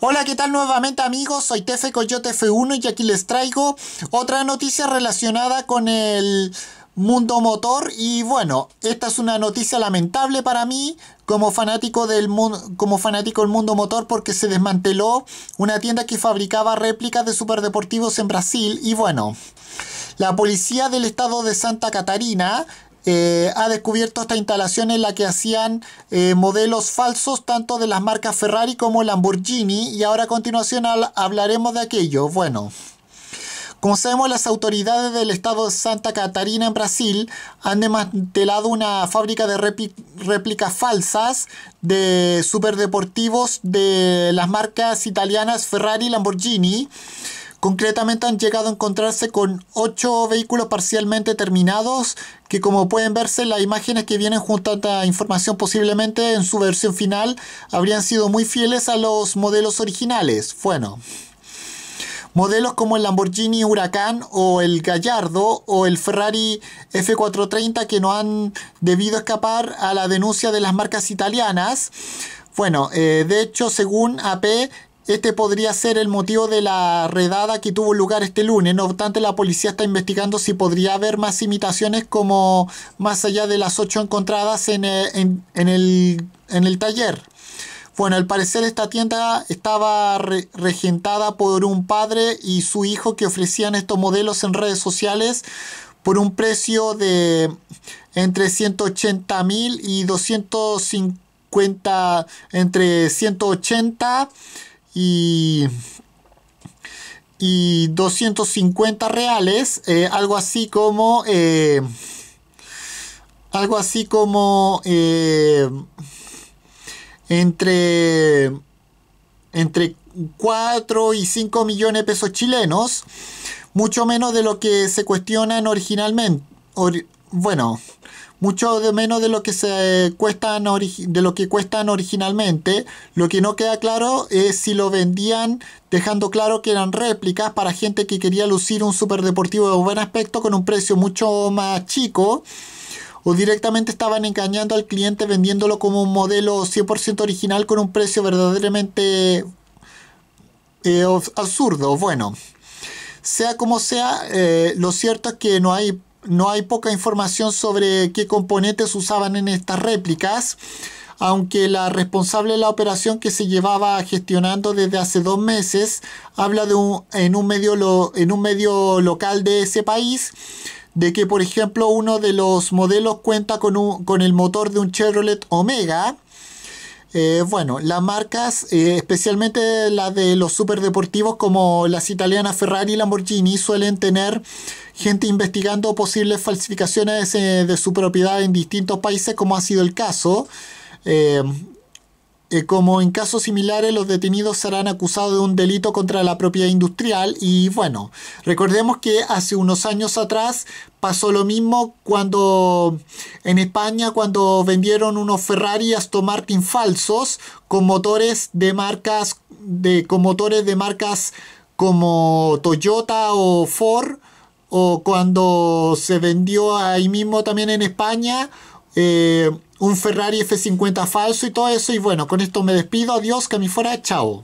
Hola, ¿qué tal nuevamente amigos? Soy Tefe Coyote F1 y aquí les traigo otra noticia relacionada con el mundo motor y bueno, esta es una noticia lamentable para mí como fanático del mundo como fanático del mundo motor porque se desmanteló una tienda que fabricaba réplicas de superdeportivos en Brasil y bueno, la policía del estado de Santa Catarina eh, ha descubierto esta instalación en la que hacían eh, modelos falsos tanto de las marcas Ferrari como Lamborghini y ahora a continuación hablaremos de aquello. Bueno. Como sabemos, las autoridades del estado de Santa Catarina en Brasil han desmantelado una fábrica de réplicas falsas de superdeportivos de las marcas italianas Ferrari y Lamborghini. Concretamente han llegado a encontrarse con 8 vehículos parcialmente terminados que como pueden verse en las imágenes que vienen junto a esta información posiblemente en su versión final habrían sido muy fieles a los modelos originales. Bueno, modelos como el Lamborghini Huracán o el Gallardo o el Ferrari F430 que no han debido escapar a la denuncia de las marcas italianas. Bueno, eh, de hecho, según AP, este podría ser el motivo de la redada que tuvo lugar este lunes. No obstante, la policía está investigando si podría haber más imitaciones como más allá de las ocho encontradas en, eh, el, taller. Bueno, al parecer esta tienda estaba regentada por un padre y su hijo que ofrecían estos modelos en redes sociales por un precio de entre 180 mil y 250, entre 180 y y 250 reales, eh, algo así como eh, algo así como eh, entre entre 4 y 5 millones de pesos chilenos, mucho menos de lo que se cuestionan originalmente. bueno, mucho de menos de lo que se cuestan de lo que cuestan originalmente. Lo que no queda claro es si lo vendían dejando claro que eran réplicas para gente que quería lucir un superdeportivo de buen aspecto con un precio mucho más chico o directamente estaban engañando al cliente vendiéndolo como un modelo 100% original con un precio verdaderamente eh, absurdo. Bueno, sea como sea, eh, lo cierto es que no hay no hay poca información sobre qué componentes usaban en estas réplicas, aunque la responsable de la operación que se llevaba gestionando desde hace dos meses habla de un, en, un medio en un medio local de ese país de que, por ejemplo, uno de los modelos cuenta con, el motor de un Chevrolet Omega. Eh, bueno, las marcas, eh, especialmente las de los superdeportivos como las italianas Ferrari y Lamborghini, suelen tener gente investigando posibles falsificaciones eh, de su propiedad en distintos países, como ha sido el caso. Eh, eh, como en casos similares, los detenidos serán acusados de un delito contra la propiedad industrial. Y bueno, recordemos que hace unos años atrás pasó lo mismo cuando en España, cuando vendieron unos Ferrari Aston Martin falsos con motores de marcas, de, con motores de marcas como Toyota o Ford o cuando se vendió ahí mismo también en España eh, un Ferrari F50 falso y todo eso. Y bueno, con esto me despido. Adiós, que a fuera. Chao.